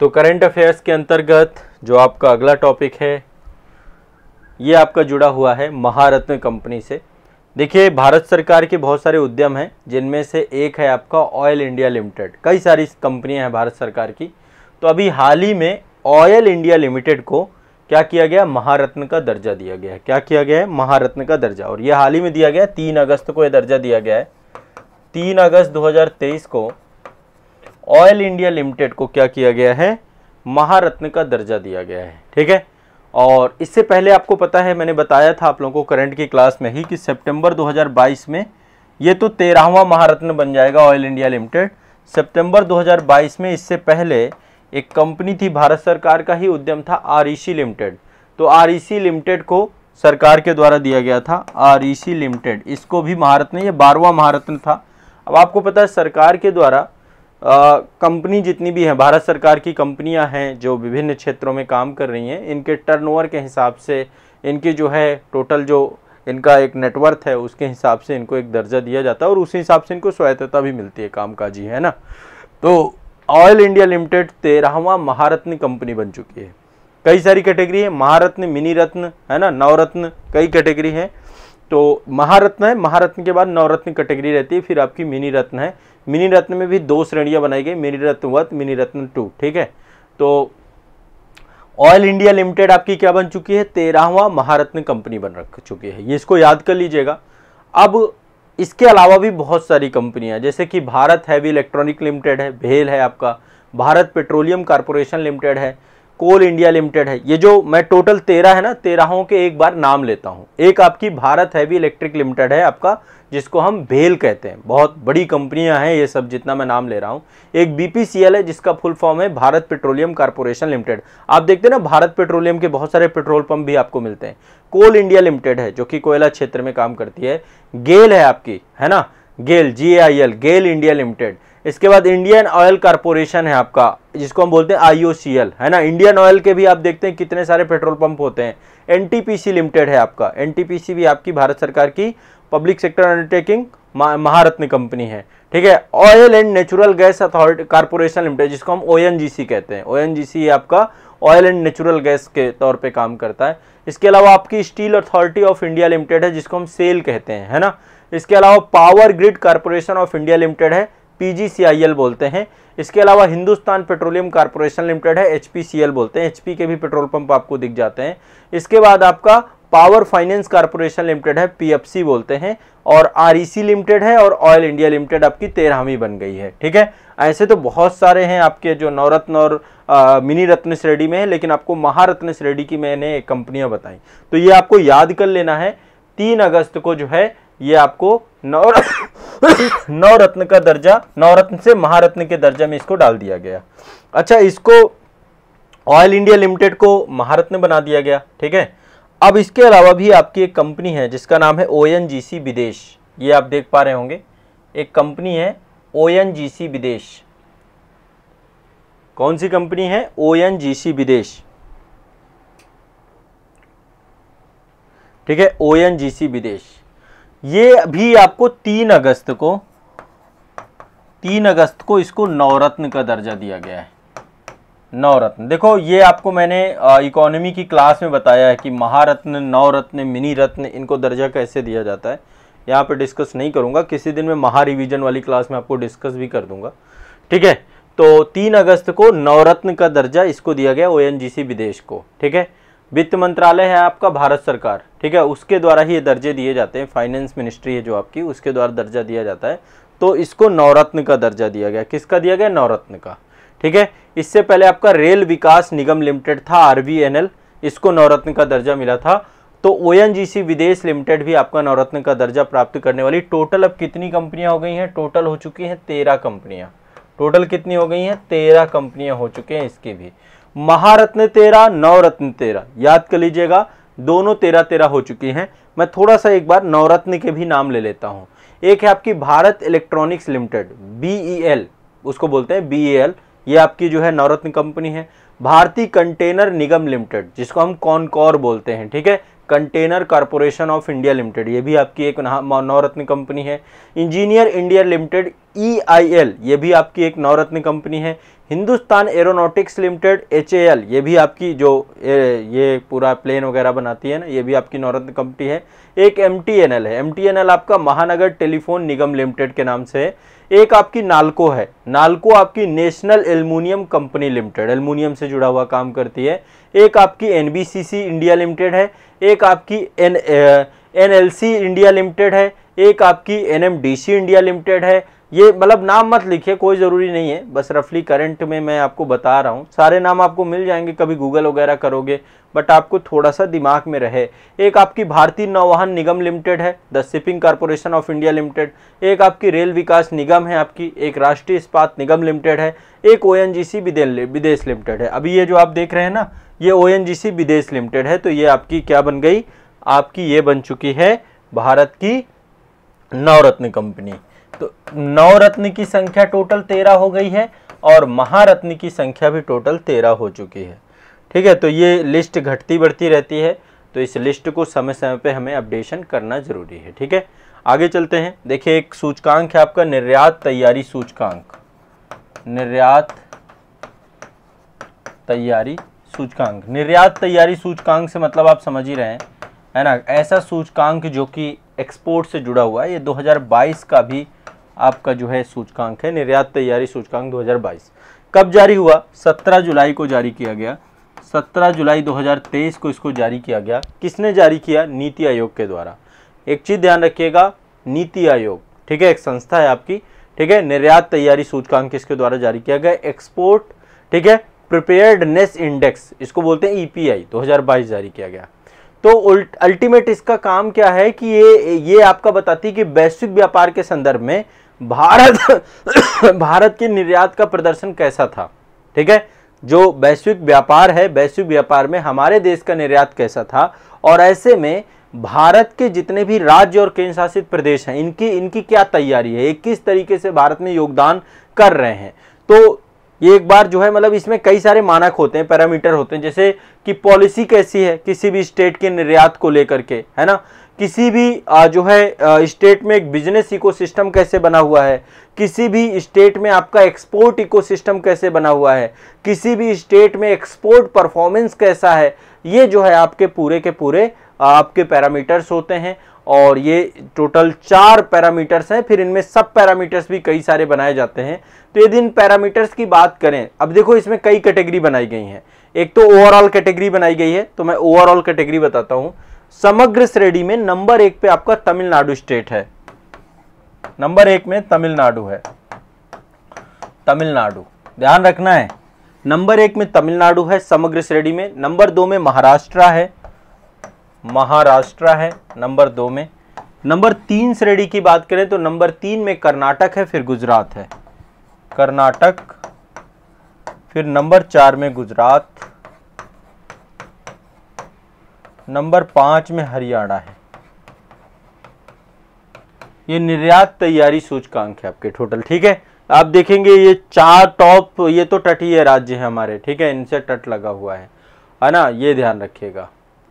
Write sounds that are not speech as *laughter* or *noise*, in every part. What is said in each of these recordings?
तो current affairs के अंतर्गत जो आपका अगला टॉपिक है ये आपका जुड़ा हुआ है महारत्न कंपनी से देखिए भारत सरकार के बहुत सारे उद्यम हैं जिनमें से एक है आपका ऑयल इंडिया लिमिटेड कई सारी कंपनियां हैं भारत सरकार की तो अभी हाल ही में ऑयल इंडिया लिमिटेड को क्या किया गया महारत्न का दर्जा दिया गया है क्या किया गया है महारत्न का दर्जा और यह हाल ही में दिया गया तीन अगस्त को यह दर्जा दिया गया है तीन अगस्त दो को ऑयल इंडिया लिमिटेड को क्या किया गया है महारत्न का दर्जा दिया गया है ठीक है और इससे पहले आपको पता है मैंने बताया था आप लोगों को करंट की क्लास में ही कि सितंबर 2022 में ये तो तेरहवा महारत्न बन जाएगा ऑयल इंडिया लिमिटेड सितंबर 2022 में इससे पहले एक कंपनी थी भारत सरकार का ही उद्यम था आर लिमिटेड तो आर लिमिटेड को सरकार के द्वारा दिया गया था आर लिमिटेड इसको भी महारत्न ये बारहवा महारत्न था अब आपको पता है सरकार के द्वारा कंपनी जितनी भी हैं भारत सरकार की कंपनियां हैं जो विभिन्न क्षेत्रों में काम कर रही हैं इनके टर्नओवर के हिसाब से इनकी जो है टोटल जो इनका एक नेटवर्थ है उसके हिसाब से इनको एक दर्जा दिया जाता है और उसी हिसाब से इनको स्वायत्तता भी मिलती है कामकाजी है ना तो ऑयल इंडिया लिमिटेड तेरहवा महारत्न कंपनी बन चुकी है कई सारी कैटेगरी है महारत्न मिनी रत्न है ना नवरत्न कई कैटेगरी है तो महारत्न है महारत्न के बाद नवरत्न कैटेगरी रहती है फिर आपकी मिनी रत्न है मिनी रत्न में भी दो श्रेणियां बनाई गई mini ratna one mini ratna two ठीक है तो ऑयल इंडिया लिमिटेड आपकी क्या बन चुकी है तेरहवा महारत्न कंपनी बन रख चुकी है ये इसको याद कर लीजिएगा अब इसके अलावा भी बहुत सारी कंपनियां जैसे कि भारत हैवी इलेक्ट्रॉनिक लिमिटेड है भेल है आपका भारत पेट्रोलियम कॉरपोरेशन लिमिटेड है कोल इंडिया लिमिटेड है ये जो मैं टोटल तेरह है ना तेरहों के एक बार नाम लेता हूँ एक आपकी भारत हैवी इलेक्ट्रिक लिमिटेड है आपका जिसको हम भेल कहते हैं बहुत बड़ी कंपनियां हैं ये सब जितना मैं नाम ले रहा हूँ एक बीपीसीएल है जिसका फुल फॉर्म है भारत पेट्रोलियम कॉरपोरेशन लिमिटेड आप देखते हैं ना भारत पेट्रोलियम के बहुत सारे पेट्रोल पंप भी आपको मिलते हैं कोल इंडिया लिमिटेड है जो कि कोयला क्षेत्र में काम करती है गेल है आपकी है ना GAIL G I L GAIL India Limited इसके बाद इंडियन ऑयल कारपोरेशन है आपका जिसको हम बोलते हैं आईओसीएल है ना इंडियन ऑयल के भी आप देखते हैं कितने सारे पेट्रोल पंप होते हैं एनटीपीसी लिमिटेड है आपका एनटीपीसी भी आपकी भारत सरकार की public sector undertaking Maharatna company है ठीक है Oil and Natural Gas Authority Corporation Limited जिसको हम ओ कहते हैं ओ आपका ऑयल एंड नेचुरल गैस के तौर पर काम करता है इसके अलावा आपकी Steel Authority of India Limited है जिसको हम सेल कहते हैं है ना इसके अलावा Power Grid Corporation of India Limited है पीजीसीआईएल बोलते हैं इसके अलावा हिंदुस्तान पेट्रोलियम कॉर्पोरेशन लिमिटेड है एचपीसीएल बोलते हैं एचपी के भी पेट्रोल पंप आपको दिख जाते हैं इसके बाद आपका पावर फाइनेंस कॉर्पोरेशन लिमिटेड है पीएफसी बोलते हैं और आरईसी लिमिटेड है और ऑयल इंडिया लिमिटेड आपकी तेरहवीं बन गई है ठीक है ऐसे तो बहुत सारे हैं आपके जो नवरत्न और आ, मिनी रत्न श्रेणी में है लेकिन आपको महारत्न श्रेणी की मैंने कंपनियां बताई तो ये आपको याद कर लेना है तीन अगस्त को जो है ये आपको नवरत्न नवरत्न का दर्जा नवरत्न से महारत्न के दर्जा में इसको डाल दिया गया अच्छा इसको ऑयल इंडिया लिमिटेड को महारत्न बना दिया गया ठीक है अब इसके अलावा भी आपकी एक कंपनी है जिसका नाम है ओ विदेश ये आप देख पा रहे होंगे एक कंपनी है ओ विदेश कौन सी कंपनी है ओ विदेश ठीक है ओ विदेश ये भी आपको तीन अगस्त को तीन अगस्त को इसको नवरत्न का दर्जा दिया गया है नवरत्न देखो ये आपको मैंने इकोनॉमी की क्लास में बताया है कि महारत्न नवरत्न मिनी रत्न इनको दर्जा कैसे दिया जाता है यहाँ पे डिस्कस नहीं करूँगा किसी दिन में महा वाली क्लास में आपको डिस्कस भी कर दूंगा ठीक है तो तीन अगस्त को नवरत्न का दर्जा इसको दिया गया ओ विदेश को ठीक है वित्त मंत्रालय है आपका भारत सरकार ठीक है उसके द्वारा ही ये दर्जे दिए जाते हैं फाइनेंस मिनिस्ट्री है जो आपकी उसके द्वारा दर्जा दिया जाता है तो इसको नवरत्न का दर्जा दिया गया किसका दिया गया नवरत्न का ठीक है इससे पहले आपका रेल विकास निगम लिमिटेड था आर इसको नवरत्न का दर्जा मिला था तो ओ विदेश लिमिटेड भी आपका नवरत्न का दर्जा प्राप्त करने वाली टोटल अब कितनी कंपनियां हो गई हैं टोटल हो चुकी हैं तेरह कंपनियां टोटल कितनी हो गई हैं तेरह कंपनियां हो चुके हैं इसकी भी महारत्न तेरह नवरत्न तेरह याद कर लीजिएगा दोनों तेरह तेरह हो चुकी हैं मैं थोड़ा सा एक बार नवरत्न के भी नाम ले लेता हूँ एक है आपकी Bharat Electronics Limited BEL e उसको बोलते हैं बीईएल e ये आपकी जो है नवरत्न कंपनी है भारतीय कंटेनर निगम लिमिटेड जिसको हम कॉनकॉर बोलते हैं ठीक है Container Corporation of India Limited ये भी आपकी एक नवरत्न कंपनी है Engineer India Limited E I L ये भी आपकी एक नवरत्न कंपनी है Hindustan Aeronautics Limited H A L ये भी आपकी जो ये पूरा प्लेन वगैरह बनाती है ना ये भी आपकी नवरत्न कंपनी है एक एम टी एन एल है एम टी एन एल आपका महानगर टेलीफोन निगम लिमिटेड के नाम से है एक आपकी नालको है नालको आपकी National Aluminium Company Limited aluminium से जुड़ा हुआ काम करती है एक आपकी N B C C India Limited है एक आपकी N N L C India Limited है एक आपकी N M D C India Limited है ये मतलब नाम मत लिखिए कोई ज़रूरी नहीं है बस रफली करंट में मैं आपको बता रहा हूँ सारे नाम आपको मिल जाएंगे कभी गूगल वगैरह करोगे बट आपको थोड़ा सा दिमाग में रहे एक आपकी भारतीय नौवाहन निगम लिमिटेड है the Shipping Corporation of India Limited एक आपकी रेल विकास निगम है आपकी एक राष्ट्रीय इस्पात निगम लिमिटेड है एक ओ विदेश लिमिटेड है अभी ये जो आप देख रहे हैं ना ये ओ विदेश लिमिटेड है तो ये आपकी क्या बन गई आपकी ये बन चुकी है भारत की नवरत्न कंपनी तो नौ रत्न की संख्या टोटल तेरह हो गई है और महारत्न की संख्या भी टोटल तेरह हो चुकी है ठीक है तो ये लिस्ट घटती बढ़ती रहती है तो इस लिस्ट को समय समय पे हमें अपडेशन करना जरूरी है ठीक है आगे चलते हैं देखिए एक सूचकांक है आपका निर्यात तैयारी सूचकांक निर्यात तैयारी सूचकांक निर्यात तैयारी सूचकांक से मतलब आप समझ ही रहे हैं है ना ऐसा सूचकांक जो कि एक्सपोर्ट से जुड़ा हुआ है ये 2022 का भी आपका जो है सूचकांक है निर्यात तैयारी सूचकांक 2022 कब जारी हुआ 17 जुलाई को जारी किया गया 17 जुलाई 2023 को इसको जारी किया गया किसने जारी किया नीति आयोग के द्वारा एक चीज़ ध्यान रखिएगा नीति आयोग ठीक है एक संस्था है आपकी ठीक है निर्यात तैयारी सूचकांक इसके द्वारा जारी किया गया एक्सपोर्ट ठीक है प्रिपेयर्डनेस इंडेक्स इसको बोलते हैं e ईपीआई 2022 जारी किया गया तो अल्टीमेट इसका काम क्या है कि ये ये आपका बताती है कि वैश्विक व्यापार के संदर्भ में भारत *coughs* भारत के निर्यात का प्रदर्शन कैसा था ठीक है जो वैश्विक व्यापार है वैश्विक व्यापार में हमारे देश का निर्यात कैसा था और ऐसे में भारत के जितने भी राज्य और केंद्र शासित प्रदेश हैं इनकी इनकी क्या तैयारी है किस तरीके से भारत में योगदान कर रहे हैं तो ये एक बार जो है मतलब इसमें कई सारे मानक होते हैं पैरामीटर होते हैं जैसे कि पॉलिसी कैसी है किसी भी स्टेट के निर्यात को लेकर के है ना किसी भी जो है स्टेट में एक बिजनेस इकोसिस्टम कैसे बना हुआ है किसी भी स्टेट में आपका एक्सपोर्ट इकोसिस्टम कैसे बना हुआ है किसी भी स्टेट में एक्सपोर्ट परफॉर्मेंस कैसा है ये जो है आपके पूरे के पूरे आपके पैरामीटर्स होते हैं और ये टोटल चार पैरामीटर्स हैं फिर इनमें सब पैरामीटर्स भी कई सारे बनाए जाते हैं तो यदि इन पैरामीटर्स की बात करें अब देखो इसमें कई कैटेगरी बनाई गई हैं एक तो ओवरऑल कैटेगरी बनाई गई है तो मैं ओवरऑल कैटेगरी बताता हूँ समग्र श्रेणी में नंबर एक पे आपका तमिलनाडु स्टेट है नंबर एक में तमिलनाडु है तमिलनाडु ध्यान रखना है नंबर एक में तमिलनाडु है समग्र श्रेणी में नंबर दो में महाराष्ट्र है महाराष्ट्र है नंबर दो में नंबर तीन श्रेणी की बात करें तो नंबर तीन में कर्नाटक है फिर गुजरात है कर्नाटक फिर नंबर चार में गुजरात नंबर पांच में हरियाणा है ये निर्यात तैयारी सूचकांक है आपके टोटल ठीक है आप देखेंगे ये चार टॉप ये तो तटीय राज्य है हमारे ठीक है इनसे तट लगा हुआ है है ना ये ध्यान रखिएगा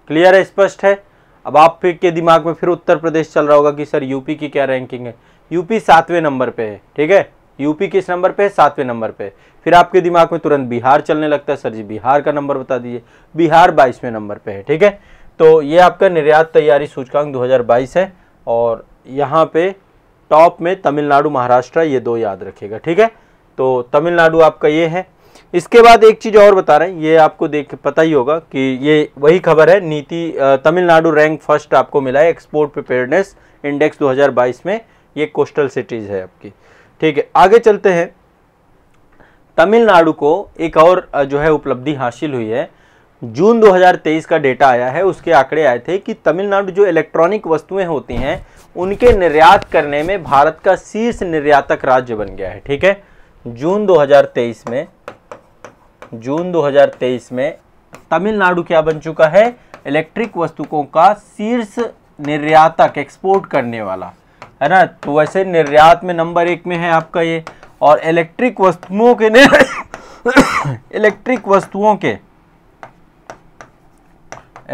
क्लियर है स्पष्ट है अब आप फिर के दिमाग में फिर उत्तर प्रदेश चल रहा होगा कि सर यूपी की क्या रैंकिंग है यूपी सातवें नंबर पे है ठीक है यूपी किस नंबर पे है सातवें नंबर पे फिर आपके दिमाग में तुरंत बिहार चलने लगता है सर जी बिहार का नंबर बता दीजिए बिहार बाईसवें नंबर पे है ठीक है तो ये आपका निर्यात तैयारी सूचकांक 2022 है और यहाँ पे टॉप में तमिलनाडु महाराष्ट्र ये दो याद रखेगा ठीक है तो तमिलनाडु आपका ये है इसके बाद एक चीज़ और बता रहे हैं ये आपको देख पता ही होगा कि ये वही खबर है नीति तमिलनाडु रैंक फर्स्ट आपको मिला है एक्सपोर्ट प्रिपेयरनेस इंडेक्स 2022 में ये कोस्टल सिटीज़ है आपकी ठीक है आगे चलते हैं तमिलनाडु को एक और जो है उपलब्धि हासिल हुई है जून 2023 का डेटा आया है उसके आंकड़े आए थे कि तमिलनाडु जो इलेक्ट्रॉनिक वस्तुएं होती हैं उनके निर्यात करने में भारत का शीर्ष निर्यातक राज्य बन गया है ठीक है जून 2023 में जून 2023 में तमिलनाडु क्या बन चुका है इलेक्ट्रिक वस्तुओं का शीर्ष निर्यातक एक्सपोर्ट करने वाला है ना तो वैसे निर्यात में नंबर एक में है आपका ये और इलेक्ट्रिक वस्तुओं के इलेक्ट्रिक *coughs* वस्तुओं के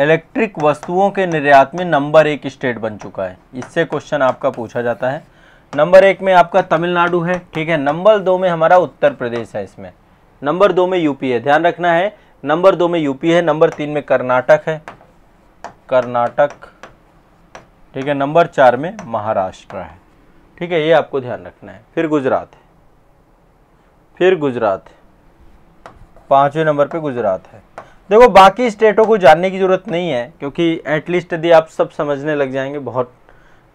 इलेक्ट्रिक वस्तुओं के निर्यात में नंबर एक स्टेट बन चुका है इससे क्वेश्चन आपका पूछा जाता है नंबर एक में आपका तमिलनाडु है ठीक है नंबर दो में हमारा उत्तर प्रदेश है इसमें नंबर दो में यूपी है ध्यान रखना है नंबर दो में यूपी है नंबर तीन में कर्नाटक है कर्नाटक ठीक है नंबर चार में महाराष्ट्र है ठीक है ये आपको ध्यान रखना है फिर गुजरात है फिर गुजरात है नंबर पे गुजरात है देखो बाकी स्टेटों को जानने की ज़रूरत नहीं है क्योंकि एटलीस्ट यदि आप सब समझने लग जाएंगे बहुत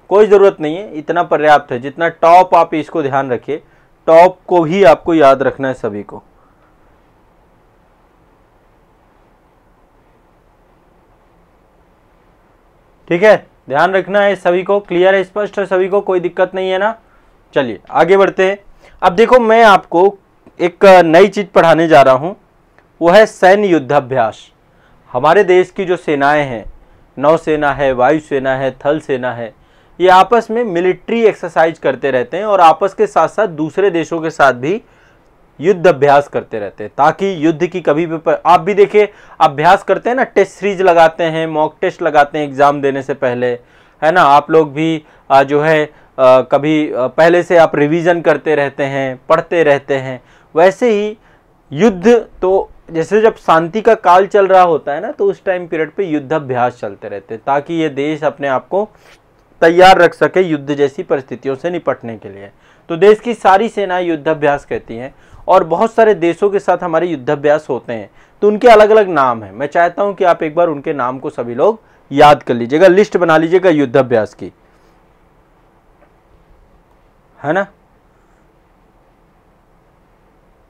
कोई ज़रूरत नहीं है इतना पर्याप्त है जितना टॉप आप इसको ध्यान रखिए टॉप को भी आपको याद रखना है सभी को ठीक है ध्यान रखना है सभी को क्लियर है स्पष्ट है सभी को कोई दिक्कत नहीं है ना चलिए आगे बढ़ते हैं अब देखो मैं आपको एक नई चीज़ पढ़ाने जा रहा हूँ वो है सैन्य युद्धाभ्यास हमारे देश की जो सेनाएं हैं नौसेना है वायुसेना है थल सेना है ये आपस में मिलिट्री एक्सरसाइज करते रहते हैं और आपस के साथ साथ दूसरे देशों के साथ भी युद्ध अभ्यास करते रहते हैं ताकि युद्ध की कभी भी पर, आप भी देखिए अभ्यास करते हैं ना टेस्ट सीरीज लगाते हैं मॉक टेस्ट लगाते हैं एग्ज़ाम देने से पहले है ना आप लोग भी आ, जो है आ, कभी आ, पहले से आप रिवीजन करते रहते हैं पढ़ते रहते हैं वैसे ही युद्ध तो जैसे जब शांति का काल चल रहा होता है ना तो उस टाइम पीरियड युद्ध युद्धाभ्यास चलते रहते हैं ताकि ये देश अपने आप को तैयार रख सके युद्ध जैसी परिस्थितियों से निपटने के लिए तो देश की सारी सेना युद्धाभ्यास कहती है और बहुत सारे देशों के साथ हमारे युद्धाभ्यास होते हैं तो उनके अलग अलग नाम हैं मैं चाहता हूं कि आप एक बार उनके नाम को सभी लोग याद कर लीजिएगा लिस्ट बना लीजिएगा युद्धाभ्यास की है ना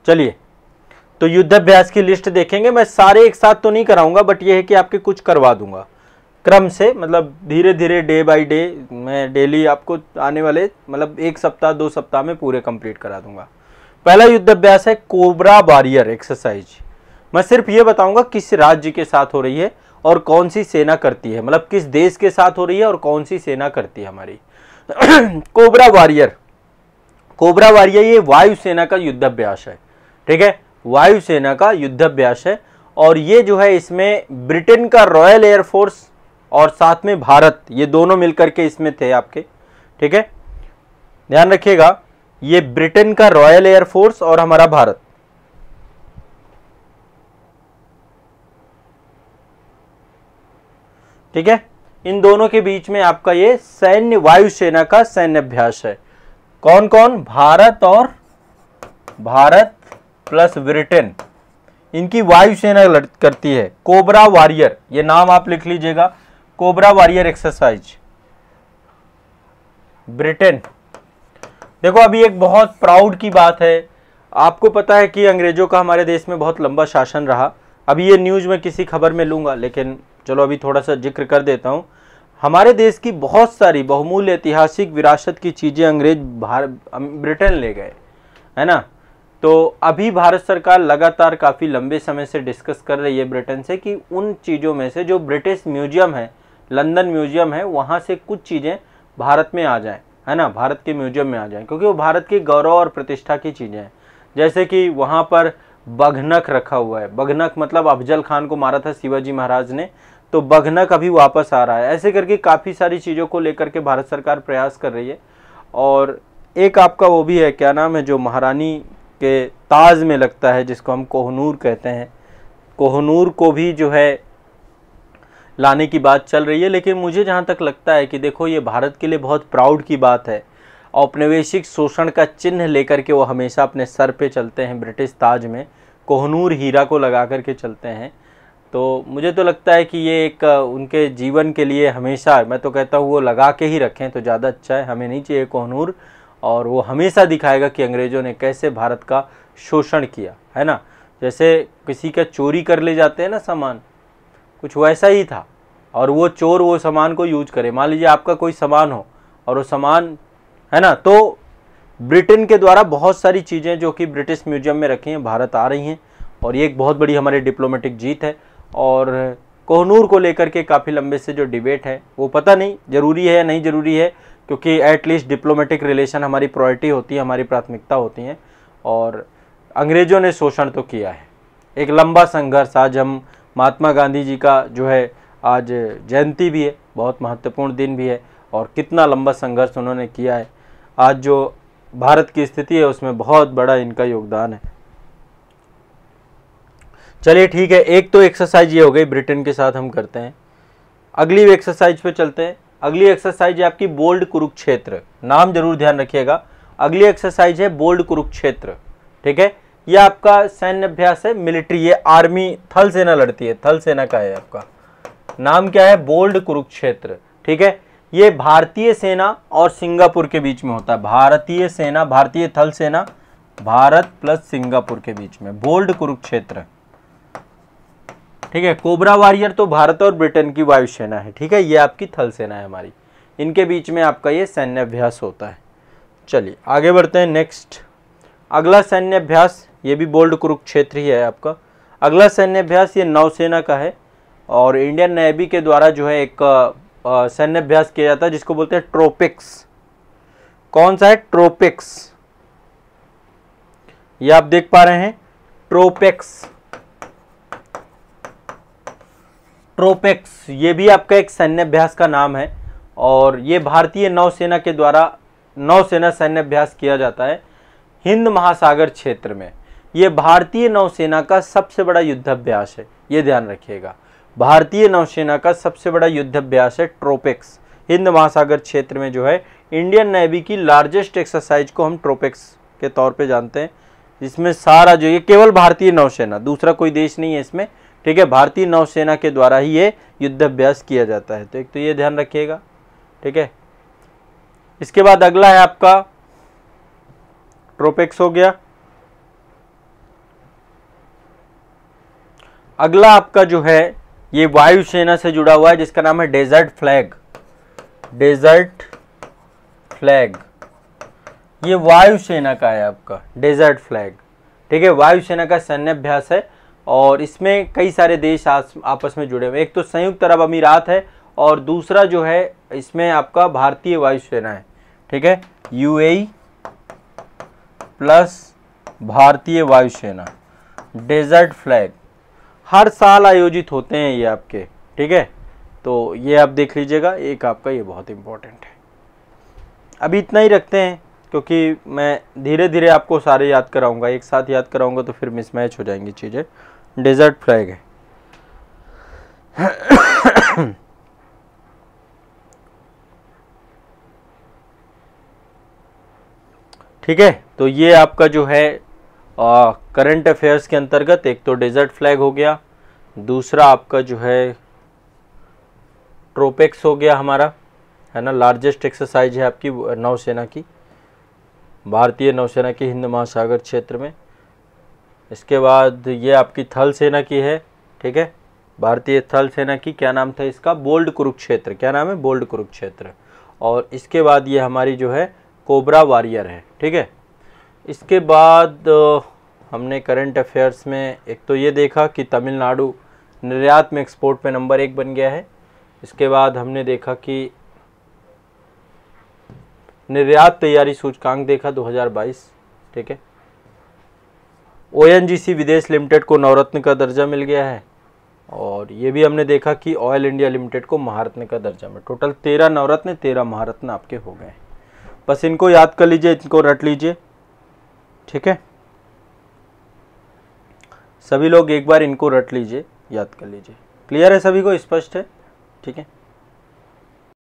चलिए तो युद्धाभ्यास की लिस्ट देखेंगे मैं सारे एक साथ तो नहीं कराऊंगा बट यह है कि आपके कुछ करवा दूंगा क्रम से मतलब धीरे धीरे डे बाय डे मैं डेली आपको आने वाले मतलब एक सप्ताह दो सप्ताह में पूरे कंप्लीट करा दूंगा पहला युद्ध अभ्यास है कोबरा वॉरियर एक्सरसाइज मैं सिर्फ ये बताऊंगा किस राज्य के साथ हो रही है और कौन सी सेना करती है मतलब किस देश के साथ हो रही है और कौन सी सेना करती है हमारी *clears throat* कोबरा वॉरियर कोबरा वॉरियर ये वायुसेना का युद्धाभ्यास है ठीक है वायुसेना का युद्धाभ्यास है और ये जो है इसमें ब्रिटेन का रॉयल एयरफोर्स और साथ में भारत ये दोनों मिलकर के इसमें थे आपके ठीक है ध्यान रखिएगा ये ब्रिटेन का रॉयल एयरफोर्स और हमारा भारत ठीक है इन दोनों के बीच में आपका ये सैन्य वायुसेना का सैन्य अभ्यास है कौन कौन भारत और भारत प्लस ब्रिटेन इनकी वायुसेना करती है कोबरा वॉरियर ये नाम आप लिख लीजिएगा कोबरा वॉरियर एक्सरसाइज ब्रिटेन देखो अभी एक बहुत प्राउड की बात है आपको पता है कि अंग्रेज़ों का हमारे देश में बहुत लंबा शासन रहा अभी ये न्यूज़ में किसी खबर में लूँगा लेकिन चलो अभी थोड़ा सा जिक्र कर देता हूँ हमारे देश की बहुत सारी बहुमूल्य ऐतिहासिक विरासत की चीज़ें अंग्रेज भारत ब्रिटेन ले गए है ना तो अभी भारत सरकार लगातार काफ़ी लंबे समय से डिस्कस कर रही है ब्रिटेन से कि उन चीज़ों में से जो ब्रिटिश म्यूजियम है लंदन म्यूजियम है वहाँ से कुछ चीज़ें भारत में आ जाएँ है ना भारत के म्यूजियम में आ जाएं क्योंकि वो भारत की गौरव और प्रतिष्ठा की चीज़ें हैं जैसे कि वहाँ पर बघनक रखा हुआ है बघनक मतलब अफजल खान को मारा था शिवाजी महाराज ने तो बघनक अभी वापस आ रहा है ऐसे करके काफ़ी सारी चीज़ों को लेकर के भारत सरकार प्रयास कर रही है और एक आपका वो भी है क्या नाम है जो महारानी के ताज में लगता है जिसको हम कोहनूर कहते हैं कोहनूर को भी जो है लाने की बात चल रही है लेकिन मुझे जहाँ तक लगता है कि देखो ये भारत के लिए बहुत प्राउड की बात है औपनिवेशिक शोषण का चिन्ह लेकर के वो हमेशा अपने सर पे चलते हैं ब्रिटिश ताज में कोहनूर हीरा को लगा कर के चलते हैं तो मुझे तो लगता है कि ये एक उनके जीवन के लिए हमेशा मैं तो कहता हूँ वो लगा के ही रखें तो ज़्यादा अच्छा है हमें नहीं चाहिए कोहनूर और वो हमेशा दिखाएगा कि अंग्रेज़ों ने कैसे भारत का शोषण किया है ना जैसे किसी का चोरी कर ले जाते हैं ना सामान कुछ वैसा ही था और वो चोर वो सामान को यूज करे मान लीजिए आपका कोई सामान हो और वो सामान है ना तो ब्रिटेन के द्वारा बहुत सारी चीज़ें जो कि ब्रिटिश म्यूजियम में रखी हैं भारत आ रही हैं और ये एक बहुत बड़ी हमारी डिप्लोमेटिक जीत है और कोहनूर को लेकर के काफ़ी लंबे से जो डिबेट है वो पता नहीं ज़रूरी है या नहीं ज़रूरी है क्योंकि एटलीस्ट डिप्लोमेटिक रिलेशन हमारी प्रायोरिटी होती है हमारी प्राथमिकता होती है और अंग्रेज़ों ने शोषण तो किया है एक लंबा संघर्ष आज हम महात्मा गांधी जी का जो है आज जयंती भी है बहुत महत्वपूर्ण दिन भी है और कितना लंबा संघर्ष उन्होंने किया है आज जो भारत की स्थिति है उसमें बहुत बड़ा इनका योगदान है चलिए ठीक है एक तो एक्सरसाइज ये हो गई ब्रिटेन के साथ हम करते हैं अगली एक्सरसाइज पे चलते हैं अगली एक्सरसाइज है आपकी बोल्ड कुरुक्षेत्र नाम जरूर ध्यान रखिएगा अगली एक्सरसाइज है बोल्ड कुरुक्षेत्र ठीक है ये आपका सैन्य अभ्यास है मिलिट्री ये आर्मी थल सेना लड़ती है थल सेना का है आपका नाम क्या है बोल्ड कुरुक्षेत्र ठीक है ये भारतीय सेना और सिंगापुर के बीच में होता है भारतीय सेना भारतीय थल सेना भारत प्लस सिंगापुर के बीच में बोल्ड कुरुक्षेत्र ठीक है कोबरा वॉरियर तो भारत और ब्रिटेन की वायुसेना है ठीक है ये आपकी थल सेना है हमारी इनके बीच में आपका ये सैन्य अभ्यास होता है चलिए आगे बढ़ते हैं नेक्स्ट अगला सैन्य अभ्यास ये भी बोल्ड कुरुक्षेत्र ही है आपका अगला सैन्य अभ्यास ये नौसेना का है और इंडियन नेवी के द्वारा जो है एक सैन्य अभ्यास किया जाता है जिसको बोलते हैं ट्रोपिक्स कौन सा है ट्रोपिक्स ये आप देख पा रहे हैं ट्रोपेक्स ट्रोपेक्स ये भी आपका एक सैन्य अभ्यास का नाम है और ये भारतीय नौसेना के द्वारा नौसेना सैन्य अभ्यास किया जाता है हिंद महासागर क्षेत्र में ये भारतीय नौसेना का सबसे बड़ा युद्धाभ्यास है ये ध्यान रखिएगा भारतीय नौसेना का सबसे बड़ा युद्धाभ्यास है ट्रोपेक्स हिंद महासागर क्षेत्र में जो है इंडियन नेवी की लार्जेस्ट एक्सरसाइज को हम ट्रोपेक्स के तौर पे जानते हैं जिसमें सारा जो ये केवल भारतीय नौसेना दूसरा कोई देश नहीं है इसमें ठीक है भारतीय नौसेना के द्वारा ही ये युद्धाभ्यास किया जाता है तो एक तो ये ध्यान रखिएगा ठीक है इसके बाद अगला है आपका ट्रोपेक्स हो गया अगला आपका जो है ये वायुसेना से जुड़ा हुआ है जिसका नाम है डेजर्ट फ्लैग डेजर्ट फ्लैग ये वायुसेना का है आपका डेजर्ट फ्लैग ठीक है वायुसेना का सैन्याभ्यास है और इसमें कई सारे देश आपस में जुड़े हुए एक तो संयुक्त अरब अमीरात है और दूसरा जो है इसमें आपका भारतीय वायुसेना है ठीक है यूएई प्लस भारतीय वायुसेना डेजर्ट फ्लैग हर साल आयोजित होते हैं ये आपके ठीक है तो ये आप देख लीजिएगा एक आपका ये बहुत इम्पोर्टेंट है अभी इतना ही रखते हैं क्योंकि मैं धीरे धीरे आपको सारे याद कराऊंगा एक साथ याद कराऊंगा तो फिर मिसमैच हो जाएंगी चीज़ें डेजर्ट फ्लैग है *coughs* ठीक है तो ये आपका जो है करंट अफेयर्स के अंतर्गत एक तो डेजर्ट फ्लैग हो गया दूसरा आपका जो है ट्रोपेक्स हो गया हमारा है ना लार्जेस्ट एक्सरसाइज है आपकी नौसेना की भारतीय नौसेना की हिंद महासागर क्षेत्र में इसके बाद ये आपकी थल सेना की है ठीक है भारतीय थल सेना की क्या नाम था इसका बोल्ड कुरुक्षेत्र क्या नाम है बोल्ड कुरुक्षेत्र और इसके बाद ये हमारी जो है कोबरा वॉरियर है ठीक है इसके बाद हमने करंट अफेयर्स में एक तो ये देखा कि तमिलनाडु निर्यात में एक्सपोर्ट में नंबर एक बन गया है इसके बाद हमने देखा कि निर्यात तैयारी सूचकांक देखा 2022 ठीक है ओएनजीसी विदेश लिमिटेड को नवरत्न का दर्जा मिल गया है और ये भी हमने देखा कि ऑयल इंडिया लिमिटेड को महारत्न का दर्जा में टोटल तेरह नवरत्न तेरह महारत्न आपके हो गए बस इनको याद कर लीजिए इनको रट लीजिए ठीक है सभी लोग एक बार इनको रट लीजिए याद कर लीजिए क्लियर है सभी को स्पष्ट है ठीक है